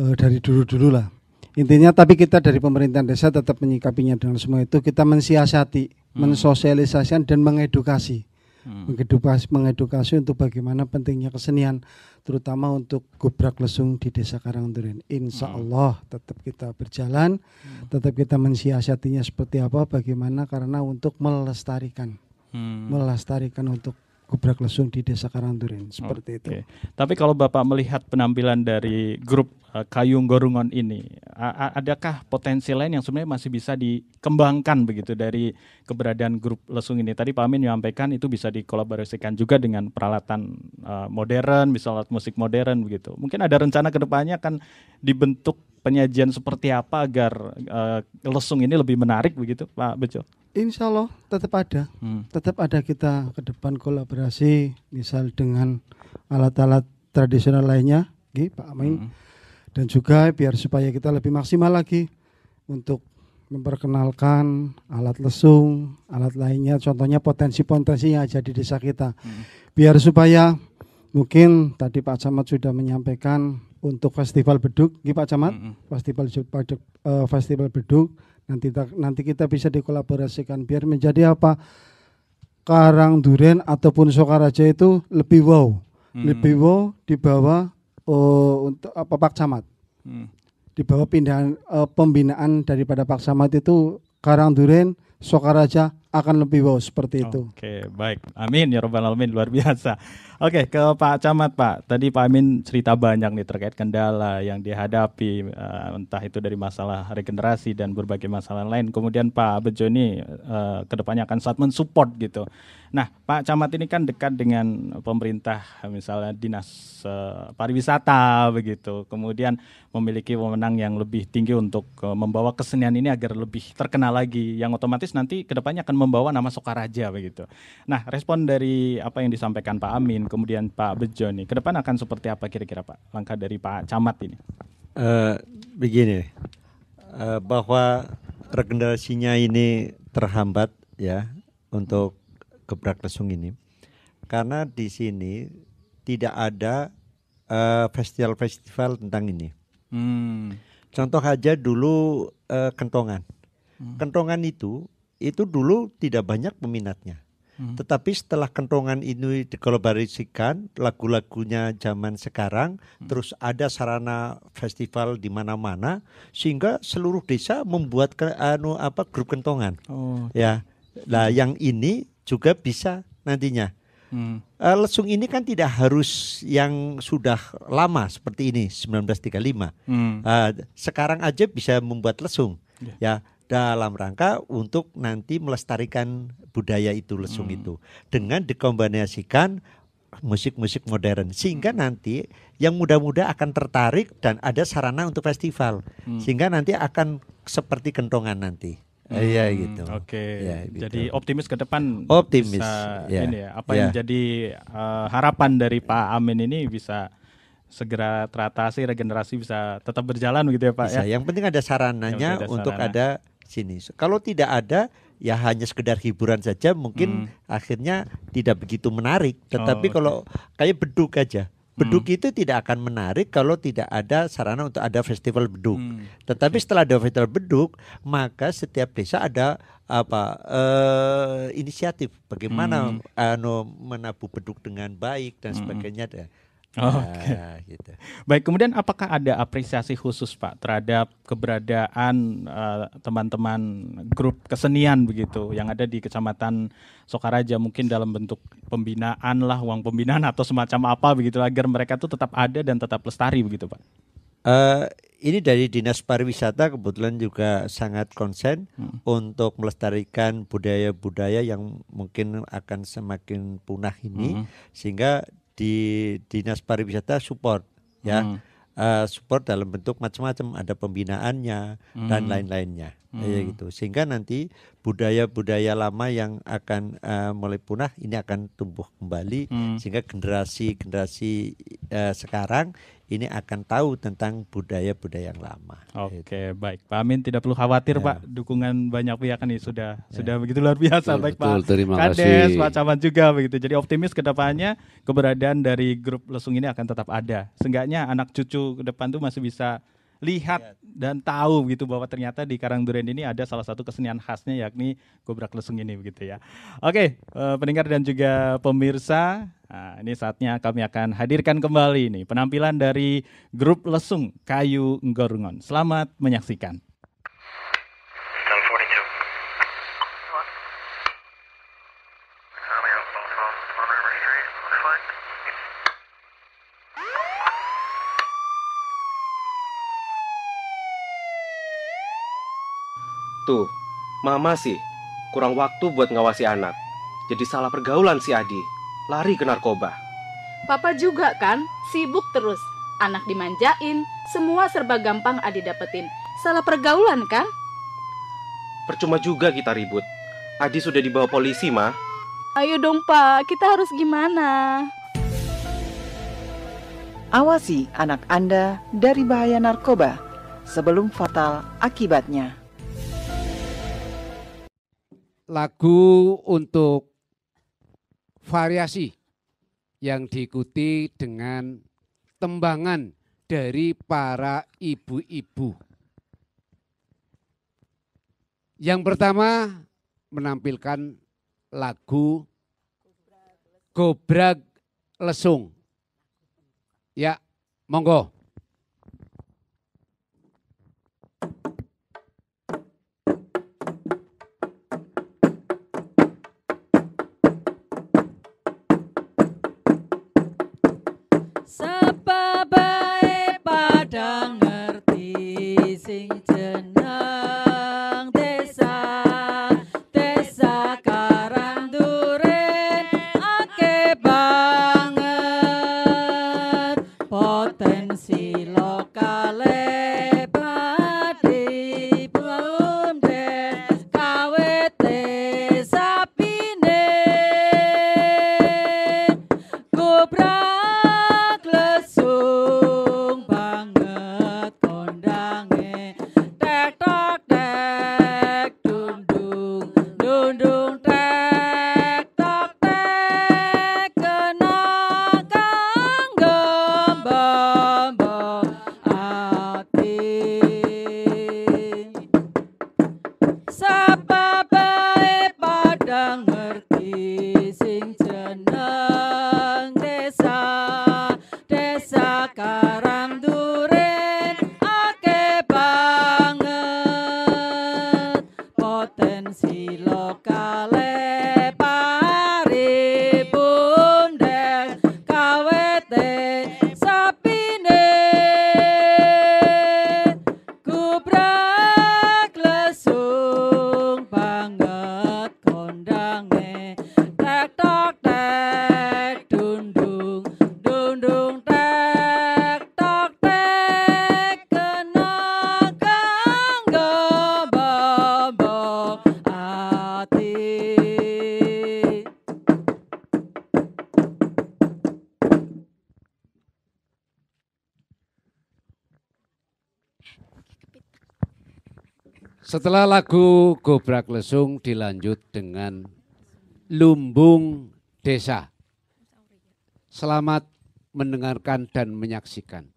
uh, dari dulu-dulu lah. Intinya tapi kita dari pemerintahan desa tetap menyikapinya dengan semua itu kita mensiasati, hmm. mensosialisasikan dan mengedukasi. Hmm. mengedukasi, mengedukasi untuk bagaimana pentingnya kesenian, terutama untuk gubrak lesung di Desa Karangturin. Insya hmm. Allah tetap kita berjalan, hmm. tetap kita mensiasatinya seperti apa, bagaimana karena untuk melestarikan, melestarikan untuk gubrak lesung di Desa Karangturin seperti okay. itu. Tapi kalau Bapak melihat penampilan dari grup eh, Kayung Gorungon ini, adakah potensi lain yang sebenarnya masih bisa dikembangkan begitu dari keberadaan grup lesung ini? Tadi Pak Amin menyampaikan itu bisa dikolaborasikan juga dengan peralatan eh, modern, misalnya musik modern begitu. Mungkin ada rencana kedepannya akan dibentuk penyajian seperti apa agar uh, lesung ini lebih menarik begitu Pak Bejo? Insya Allah tetap ada, hmm. tetap ada kita ke depan kolaborasi misal dengan alat-alat tradisional lainnya, Gih, Pak Amin, hmm. dan juga biar supaya kita lebih maksimal lagi untuk memperkenalkan alat lesung, alat lainnya, contohnya potensi-potensi yang ada di desa kita, hmm. biar supaya mungkin tadi Pak Camat sudah menyampaikan untuk festival beduk, gitu Pak Camat, mm -hmm. festival beduk eh, festival beduk nanti nanti kita bisa dikolaborasikan biar menjadi apa Karang Duren ataupun Sokaraja itu lebih wow, mm. lebih wow di bawah uh, untuk apa Pak Camat, mm. di bawah pindahan uh, pembinaan daripada Pak Camat itu Karang Duren Sokaraja akan lebih wow seperti itu. Oke, baik. Amin ya robbal alamin luar biasa. Oke, ke Pak Camat, Pak. Tadi Pak Amin cerita banyak nih terkait kendala yang dihadapi uh, entah itu dari masalah regenerasi dan berbagai masalah lain. Kemudian Pak Bejo ini uh, eh, kedepannya akan saat mensupport gitu. Nah, Pak Camat ini kan dekat dengan pemerintah misalnya dinas uh, pariwisata begitu. Kemudian memiliki wewenang yang lebih tinggi untuk uh, membawa kesenian ini agar lebih terkenal lagi yang otomatis nanti kedepannya akan membawa nama Sokaraja begitu. Nah, respon dari apa yang disampaikan Pak Amin, kemudian Pak Bejo nih, ke depan akan seperti apa kira-kira Pak langkah dari Pak Camat ini? Uh, begini, uh, bahwa regenerasinya ini terhambat ya untuk gebrak lesung ini, karena di sini tidak ada eh, festival-festival uh, tentang ini. Hmm. Contoh aja dulu uh, kentongan. Hmm. Kentongan itu itu dulu tidak banyak peminatnya. Hmm. Tetapi setelah kentongan ini dikolaborasikan lagu-lagunya zaman sekarang, hmm. terus ada sarana festival di mana-mana, sehingga seluruh desa membuat ke, anu apa grup kentongan. Oh, Ya, lah hmm. yang ini juga bisa nantinya. Hmm. Uh, lesung ini kan tidak harus yang sudah lama seperti ini 1935. Hmm. Uh, sekarang aja bisa membuat lesung. Ya, ya dalam rangka untuk nanti melestarikan budaya itu lesung hmm. itu dengan dikombinasikan musik-musik modern sehingga hmm. nanti yang muda-muda akan tertarik dan ada sarana untuk festival hmm. sehingga nanti akan seperti kentongan nanti hmm. Iya hmm, gitu. Oke. Okay. Ya, gitu. Jadi optimis ke depan optimis bisa ya. ini ya apa ya. yang jadi uh, harapan dari Pak Amin ini bisa segera teratasi regenerasi bisa tetap berjalan gitu ya Pak bisa. ya. Yang penting ada sarananya ada untuk ada sini. Kalau tidak ada ya hanya sekedar hiburan saja mungkin hmm. akhirnya tidak begitu menarik. Tetapi oh, okay. kalau kayak beduk aja. Beduk hmm. itu tidak akan menarik kalau tidak ada sarana untuk ada festival beduk. Hmm. Tetapi setelah ada festival beduk, maka setiap desa ada apa uh, inisiatif bagaimana hmm. anu menabuh beduk dengan baik dan hmm. sebagainya. Hmm. Oh, ya, Oke. Okay. Nah, gitu. Baik, kemudian apakah ada apresiasi khusus Pak terhadap keberadaan eh, teman-teman uh, grup kesenian begitu yang ada di Kecamatan Sokaraja mungkin dalam bentuk pembinaan lah, uang pembinaan atau semacam apa begitu agar mereka tuh tetap ada dan tetap lestari begitu Pak? Uh, ini dari Dinas Pariwisata kebetulan juga sangat konsen hmm. untuk melestarikan budaya-budaya yang mungkin akan semakin punah ini hmm. sehingga di dinas pariwisata support ya hmm. uh, support dalam bentuk macam-macam ada pembinaannya hmm. dan lain-lainnya ya, ya hmm. ya gitu sehingga nanti budaya-budaya lama yang akan uh, mulai punah ini akan tumbuh kembali hmm. sehingga generasi generasi uh, sekarang ini akan tahu tentang budaya-budaya yang lama. Oke, okay, gitu. baik. Pak Amin tidak perlu khawatir, ya. Pak. Dukungan banyak pihak ini sudah ya. sudah begitu luar biasa, betul, baik betul, Pak. Terima Kades, kasih. Pak Camat juga begitu. Jadi optimis kedepannya keberadaan dari grup Lesung ini akan tetap ada. Seenggaknya anak cucu ke depan itu masih bisa lihat dan tahu gitu bahwa ternyata di Karang Duren ini ada salah satu kesenian khasnya yakni gobrak lesung ini begitu ya. Oke, eh, pendengar dan juga pemirsa, nah, ini saatnya kami akan hadirkan kembali ini penampilan dari grup lesung Kayu Gorongon. Selamat menyaksikan. Tuh, mama sih kurang waktu buat ngawasi anak. Jadi salah pergaulan si Adi, lari ke narkoba. Papa juga kan, sibuk terus. Anak dimanjain, semua serba gampang Adi dapetin. Salah pergaulan kan? Percuma juga kita ribut. Adi sudah dibawa polisi, Ma. Ayo dong, Pak. Kita harus gimana? Awasi anak Anda dari bahaya narkoba sebelum fatal akibatnya lagu untuk variasi yang diikuti dengan tembangan dari para ibu-ibu. Yang pertama menampilkan lagu Gobrak Lesung. Ya, monggo. padha ngerti sing Setelah lagu Gobrak Lesung dilanjut dengan Lumbung Desa. Selamat mendengarkan dan menyaksikan.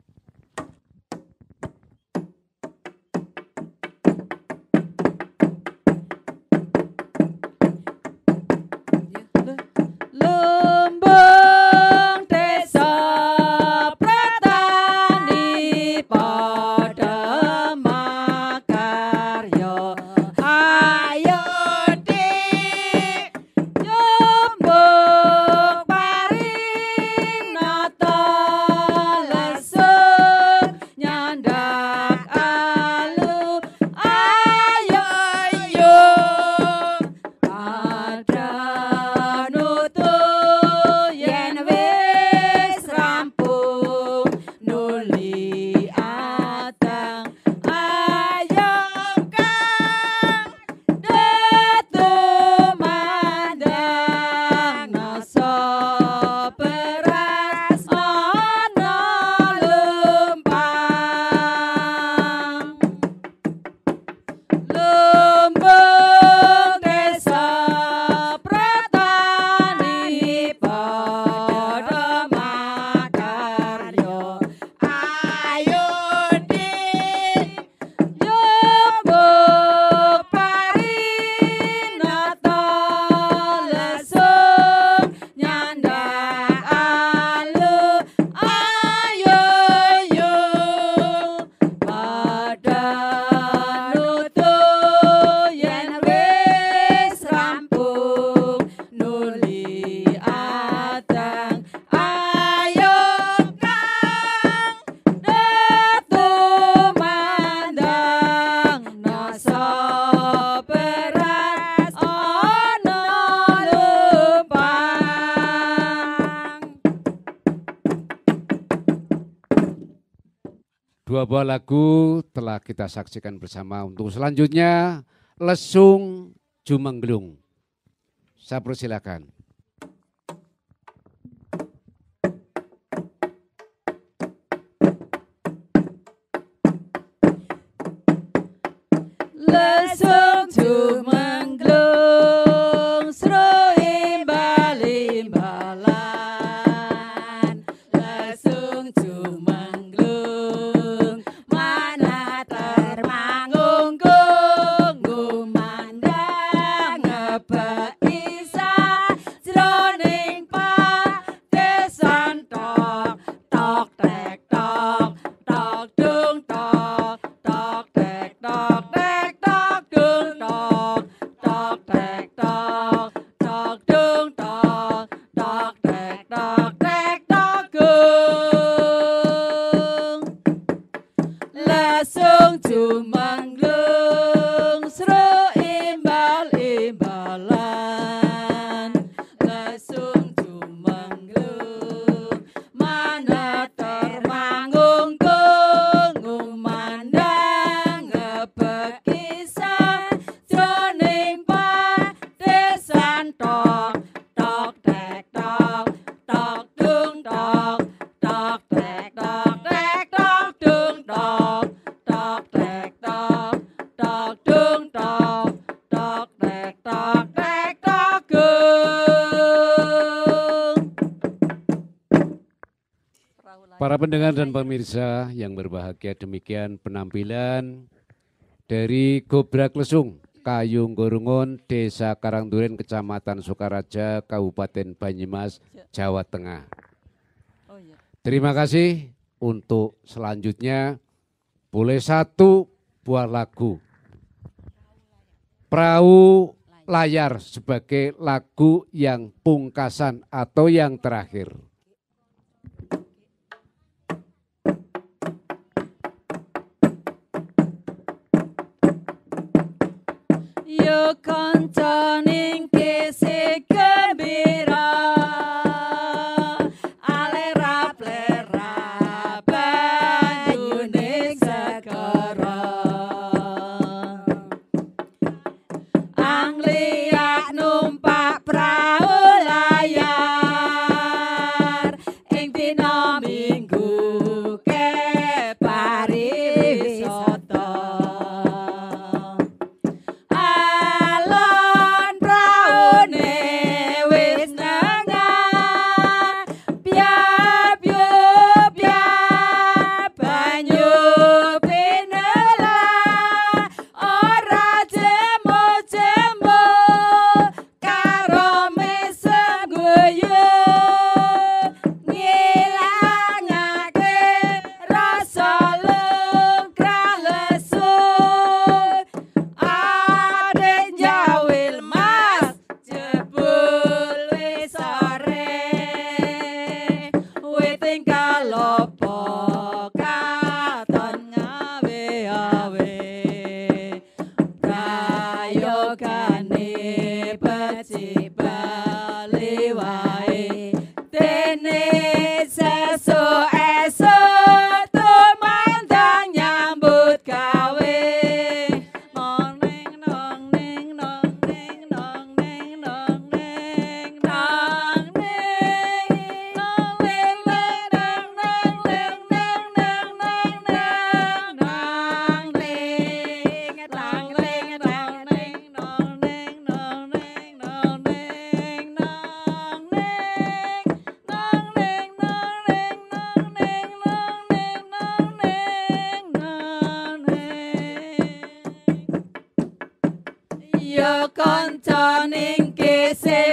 Dua buah lagu telah kita saksikan bersama. Untuk selanjutnya, Lesung Jumenggelung. Saya persilakan. Lesung Jumenggelung. pendengar dan pemirsa yang berbahagia demikian penampilan dari Gobrak Lesung, Kayung Gorungon, Desa Karangduren, Kecamatan Sukaraja, Kabupaten Banyumas, Jawa Tengah. Oh, iya. Terima kasih untuk selanjutnya boleh satu buah lagu. Perahu layar sebagai lagu yang pungkasan atau yang terakhir. よかったね concerning cases.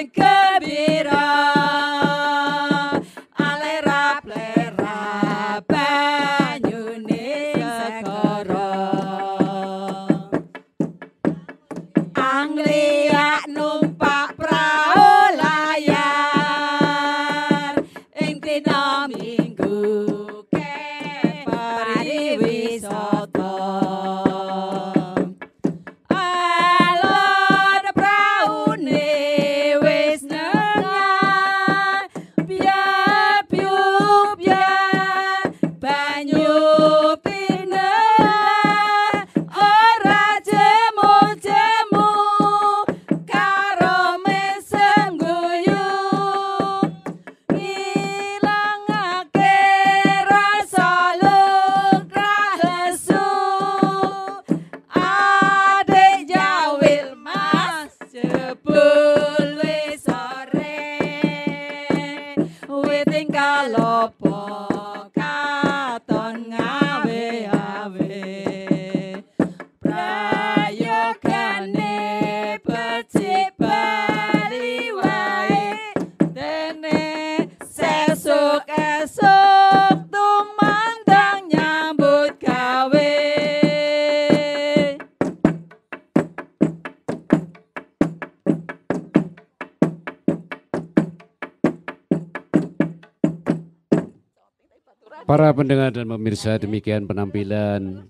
pendengar dan pemirsa demikian penampilan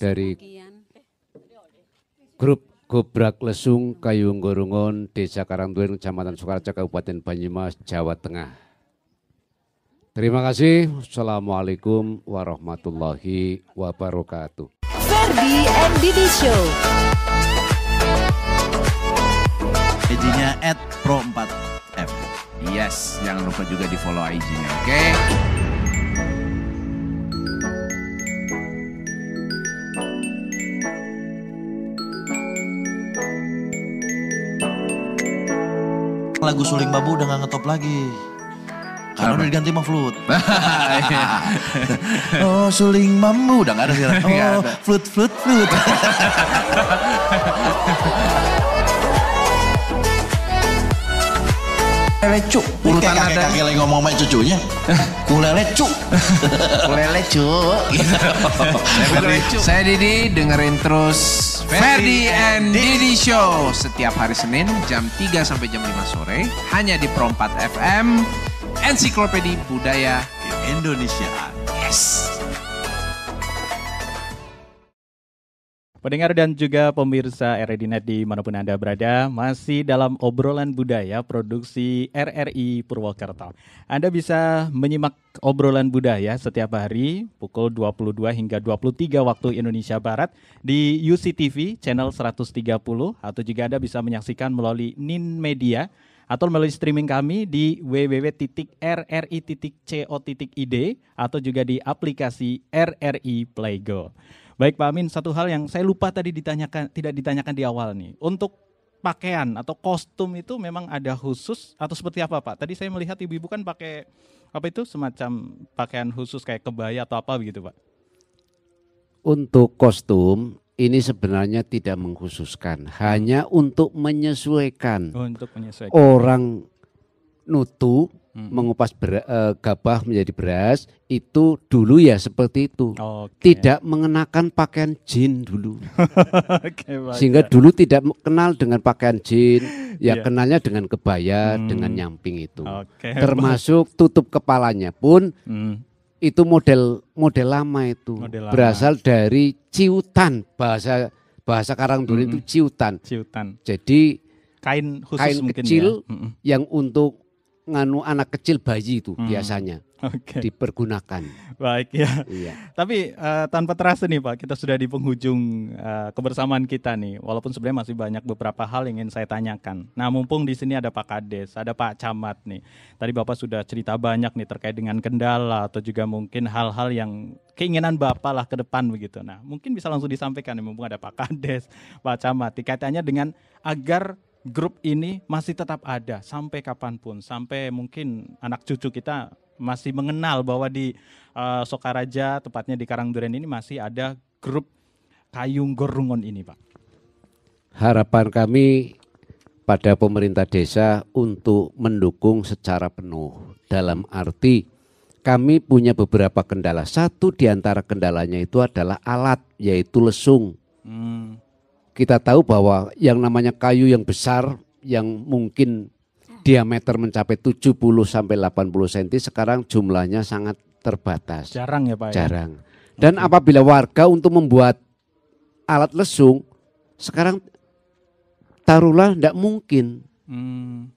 dari grup Gobrak Lesung Kayung Gorungon Desa Karangduren Kecamatan Sukaraja Kabupaten Banyumas Jawa Tengah. Terima kasih. Assalamualaikum warahmatullahi wabarakatuh. Ferdi and Didi Show. IG-nya @pro4f. Yes, jangan lupa juga di follow IG-nya, oke? Okay? lagu Suling Babu udah gak ngetop lagi. Karena udah diganti sama flut. Iya. oh suling bambu udah gak ada sih. Oh flut flut flut. lele cu. Urutan kakek, ada. Kakek lagi ngomong sama cucunya. Kulele cuk. Kulele cuk. Saya Didi dengerin terus Ferdi and Didi Show setiap hari Senin jam 3 sampai jam 5 sore hanya di Prompat FM Ensiklopedi Budaya Indonesia. Yes. Pendengar dan juga pemirsa e di manapun Anda berada, masih dalam obrolan budaya produksi RRI Purwokerto. Anda bisa menyimak obrolan budaya setiap hari pukul 22 hingga 23 waktu Indonesia Barat di UCTV channel 130 atau juga Anda bisa menyaksikan melalui NIN Media atau melalui streaming kami di www.rri.co.id atau juga di aplikasi RRI Playgo. Baik Pak Amin, satu hal yang saya lupa tadi ditanyakan tidak ditanyakan di awal nih. Untuk pakaian atau kostum itu memang ada khusus atau seperti apa Pak? Tadi saya melihat ibu-ibu kan pakai apa itu semacam pakaian khusus kayak kebaya atau apa begitu Pak? Untuk kostum ini sebenarnya tidak mengkhususkan, hanya untuk menyesuaikan, untuk menyesuaikan. orang nutu hmm. mengupas ber, uh, eh, gabah menjadi beras itu dulu ya seperti itu okay. tidak mengenakan pakaian jin dulu okay, sehingga iya. dulu tidak kenal dengan pakaian jin ya yeah. kenalnya dengan kebaya hmm. dengan nyamping itu okay, termasuk tutup kepalanya pun hmm. itu model model lama itu model lama. berasal dari ciutan bahasa bahasa Karang dulu hmm. itu ciutan ciutan jadi kain khusus kain ya? kecil ya. yang untuk nganu anak kecil bayi itu hmm. biasanya okay. dipergunakan. Baik ya. Iya. Tapi uh, tanpa terasa nih Pak, kita sudah di penghujung uh, kebersamaan kita nih. Walaupun sebenarnya masih banyak beberapa hal yang ingin saya tanyakan. Nah, mumpung di sini ada Pak Kades, ada Pak Camat nih. Tadi Bapak sudah cerita banyak nih terkait dengan kendala atau juga mungkin hal-hal yang keinginan Bapak lah ke depan begitu. Nah, mungkin bisa langsung disampaikan nih mumpung ada Pak Kades, Pak Camat dikaitannya dengan agar grup ini masih tetap ada sampai kapanpun, sampai mungkin anak cucu kita masih mengenal bahwa di uh, Sokaraja, tepatnya di Karangduren ini masih ada grup Kayung Gorungon ini, Pak. Harapan kami pada pemerintah desa untuk mendukung secara penuh dalam arti kami punya beberapa kendala. Satu di antara kendalanya itu adalah alat yaitu lesung. Hmm kita tahu bahwa yang namanya kayu yang besar yang mungkin diameter mencapai 70 sampai 80 cm sekarang jumlahnya sangat terbatas. Jarang ya Pak. Ya? Jarang. Ya? Dan okay. apabila warga untuk membuat alat lesung sekarang taruhlah tidak mungkin. Hmm.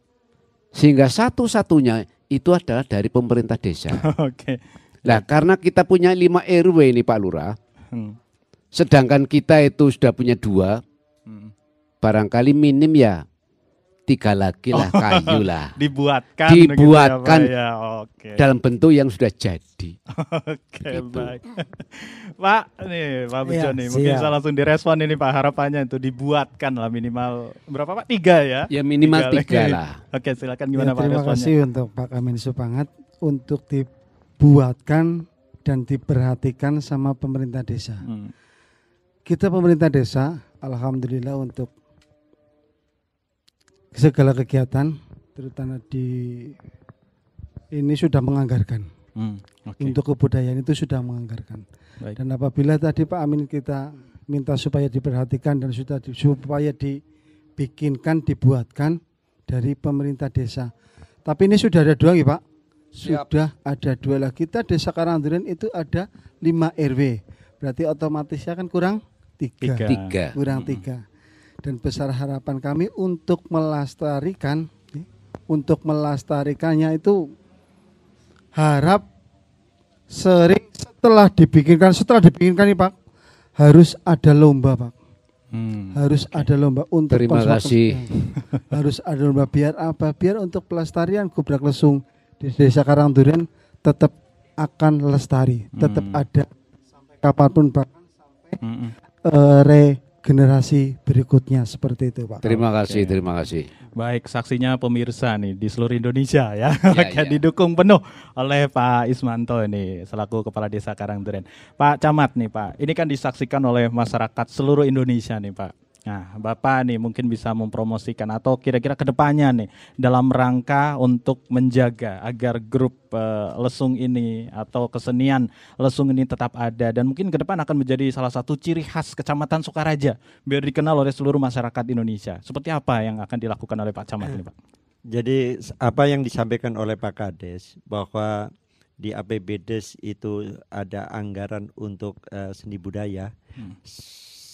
Sehingga satu-satunya itu adalah dari pemerintah desa. Oke. okay. Nah, karena kita punya 5 RW ini Pak Lurah. Hmm. Sedangkan kita itu sudah punya dua, barangkali minim ya tiga lagi lah oh, kayu lah dibuatkan gitu ya, dibuatkan ya, ya, okay. dalam bentuk yang sudah jadi oke okay, gitu. baik Pak nih Pak Bejo ya, nih mungkin saya langsung direspon ini Pak harapannya itu dibuatkan lah minimal berapa Pak tiga ya ya minimal tiga, tiga lah oke okay, silakan ya, gimana ya, terima Pak terima kasih untuk Pak Amin Supangat untuk dibuatkan dan diperhatikan sama pemerintah desa hmm. kita pemerintah desa Alhamdulillah untuk segala kegiatan terutama di ini sudah menganggarkan hmm, okay. untuk kebudayaan itu sudah menganggarkan Baik. dan apabila tadi Pak Amin kita minta supaya diperhatikan dan sudah di, supaya dibikinkan dibuatkan dari pemerintah desa tapi ini sudah ada dua ya Pak sudah Siap. ada dua lagi kita desa Karangduren itu ada lima RW berarti otomatisnya kan kurang tiga, tiga. kurang hmm. tiga dan besar harapan kami untuk melestarikan ya, untuk melestarikannya itu harap sering setelah dibikinkan setelah dibikinkan nih Pak harus ada lomba Pak Hmm, harus okay. ada lomba untuk terima kasih hmm. harus ada lomba biar apa biar untuk pelestarian gubrak lesung di desa Karangduren tetap akan lestari tetap hmm. ada sampai kapanpun pak sampai hmm. uh, re generasi berikutnya seperti itu Pak. Terima kasih, Oke. terima kasih. Baik, saksinya pemirsa nih di seluruh Indonesia ya, ya, ya. didukung penuh oleh Pak Ismanto ini selaku Kepala Desa Karangduren. Pak Camat nih Pak, ini kan disaksikan oleh masyarakat seluruh Indonesia nih Pak. Nah, Bapak nih mungkin bisa mempromosikan atau kira-kira kedepannya nih dalam rangka untuk menjaga agar grup uh, lesung ini atau kesenian lesung ini tetap ada dan mungkin ke depan akan menjadi salah satu ciri khas Kecamatan Sukaraja biar dikenal oleh seluruh masyarakat Indonesia. Seperti apa yang akan dilakukan oleh Pak Camat ini, Pak? Jadi apa yang disampaikan oleh Pak Kades bahwa di APBDes itu ada anggaran untuk uh, seni budaya. Hmm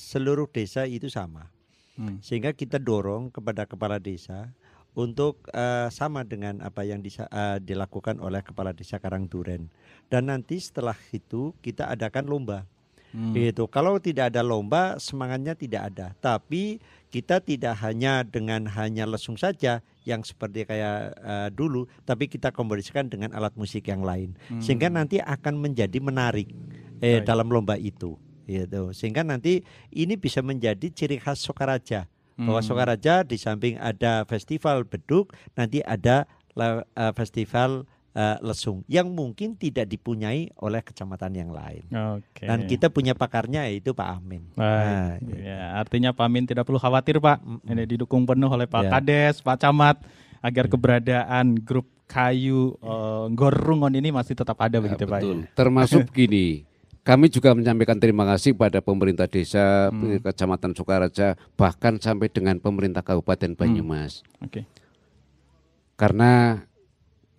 seluruh desa itu sama. Hmm. Sehingga kita dorong kepada kepala desa untuk uh, sama dengan apa yang disa, uh, dilakukan oleh kepala desa Karangduren. Dan nanti setelah itu kita adakan lomba. Hmm. Gitu. Kalau tidak ada lomba, semangatnya tidak ada. Tapi kita tidak hanya dengan hanya lesung saja yang seperti kayak uh, dulu, tapi kita kombinasikan dengan alat musik yang lain, hmm. sehingga nanti akan menjadi menarik eh, dalam lomba itu gitu. Sehingga nanti ini bisa menjadi ciri khas Sokaraja. Bahwa hmm. Sokaraja di samping ada festival beduk, nanti ada eh, festival eh, lesung yang mungkin tidak dipunyai oleh kecamatan yang lain. Okay. Dan kita punya pakarnya yaitu Pak Amin. Baik. nah, ya, gitu. artinya Pak Amin tidak perlu khawatir Pak, ini didukung penuh oleh Pak ya. Kades, Pak Camat agar mm. keberadaan grup kayu uh, Gorungon ini masih tetap ada begitu betul. Pak. Termasuk gini. Kami juga menyampaikan terima kasih pada pemerintah desa, hmm. kecamatan Sukaraja, bahkan sampai dengan pemerintah Kabupaten hmm. Banyumas. Hmm. Okay. Karena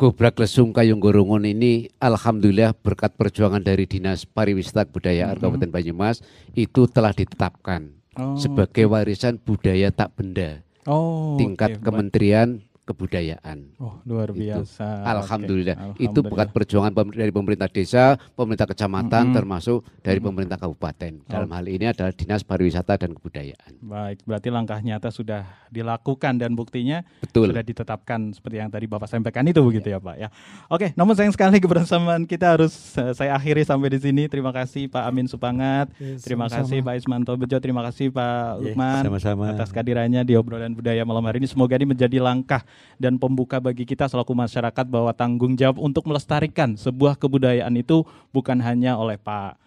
Gobrak Lesung Kayung Gorongon ini alhamdulillah berkat perjuangan dari Dinas Pariwisata Budaya hmm. Kabupaten Banyumas itu telah ditetapkan oh. sebagai warisan budaya tak benda. Oh, tingkat okay. kementerian kebudayaan. Oh, luar biasa. Itu. Alhamdulillah. Alhamdulillah. Itu bukan perjuangan dari pemerintah desa, pemerintah kecamatan mm -hmm. termasuk dari pemerintah kabupaten. Dalam oh. hal ini adalah Dinas Pariwisata dan Kebudayaan. Baik, berarti langkah nyata sudah dilakukan dan buktinya Betul. sudah ditetapkan seperti yang tadi Bapak sampaikan itu iya. begitu ya, ya Pak ya. Oke, namun sayang sekali kebersamaan kita harus eh, saya akhiri sampai di sini. Terima kasih Pak Amin Supangat, yes, terima sama -sama. kasih Pak Ismanto Bejo, terima kasih Pak iya, Lukman yes, sama -sama. atas kehadirannya di obrolan budaya malam hari ini. Semoga ini menjadi langkah dan pembuka bagi kita selaku masyarakat bahwa tanggung jawab untuk melestarikan sebuah kebudayaan itu bukan hanya oleh Pak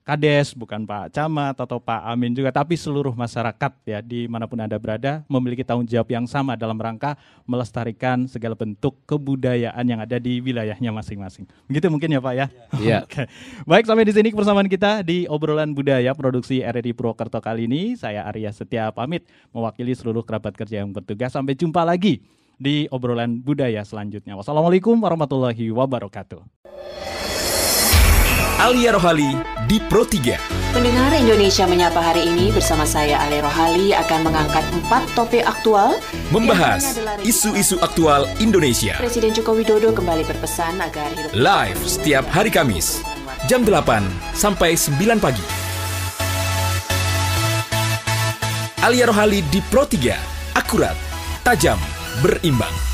Kades, bukan Pak Camat atau Pak Amin juga, tapi seluruh masyarakat ya dimanapun Anda berada memiliki tanggung jawab yang sama dalam rangka melestarikan segala bentuk kebudayaan yang ada di wilayahnya masing-masing. Begitu mungkin ya Pak ya? Iya. Yeah. Iya. Baik, sampai di sini kebersamaan kita di Obrolan Budaya Produksi RRI Purwokerto kali ini. Saya Arya Setia pamit mewakili seluruh kerabat kerja yang bertugas. Sampai jumpa lagi di obrolan budaya selanjutnya. Wassalamualaikum warahmatullahi wabarakatuh. Alia Rohali di Pro 3. Pendengar Indonesia menyapa hari ini bersama saya Alia Rohali akan mengangkat empat topik aktual membahas isu-isu aktual Indonesia. Presiden Joko Widodo kembali berpesan agar hidup live setiap hari Kamis jam 8 sampai 9 pagi. Alia Rohali di Pro 3, akurat, tajam, berimbang.